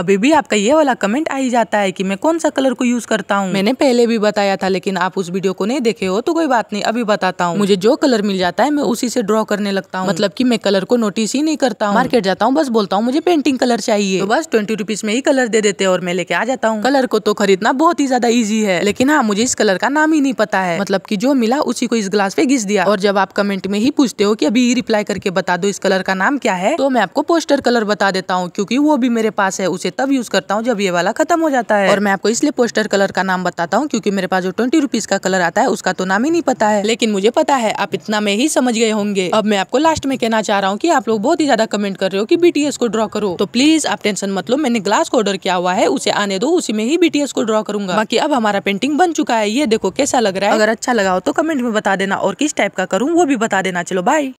अभी भी आपका ये वाला कमेंट आ ही जाता है कि मैं कौन सा कलर को यूज करता हूँ मैंने पहले भी बताया था लेकिन आप उस वीडियो को नहीं देखे हो तो कोई बात नहीं अभी बताता हूँ मुझे जो कलर मिल जाता है मैं उसी से ड्रॉ करने लगता हूँ मतलब कि मैं कलर को नोटिस ही नहीं करता हूँ मार्केट जाता हूँ बस बोलता हूँ मुझे पेंटिंग कलर चाहिए तो बस ट्वेंटी रुपीज में ही कलर दे देते और मैं लेके आ जाता हूँ कलर को तो खरीदना बहुत ही ज्यादा ईजी है लेकिन हाँ मुझे इस कलर का नाम ही नहीं पता है मतलब की जो मिला उसी को इस ग्लास पे घिस दिया और जब आप कमेंट में ही पूछते हो की अभी रिप्लाई करके बता दो इस कलर का नाम क्या है तो मैं आपको पोस्टर कलर बता देता हूँ क्यूँकी वो भी मेरे पास है उसे तब यूज करता हूँ जब ये वाला खत्म हो जाता है और मैं आपको इसलिए पोस्टर कलर का नाम बताता हूँ क्यूँकी मेरे पास जो ट्वेंटी रुपीज का कलर आता है उसका तो नाम ही नहीं पता है लेकिन मुझे पता है आप इतना में ही समझ गए होंगे अब मैं आपको लास्ट में कहना चाह रहा हूँ की आप लोग बहुत ही ज्यादा कमेंट कर रहे हो की बीटीएस को ड्रॉ करो तो प्लीज आप टेंशन मत लो मैंने ग्लास को ऑर्डर किया हुआ है उसे आने दो उसी में ही बीटीएस को ड्रॉ करूंगा बाकी अब हमारा पेंटिंग बन चुका है ये देखो कैसा लग रहा है अगर अच्छा लगा हो तो कमेंट में बता देना और किस टाइप का करूँ वो भी बता देना चलो बाय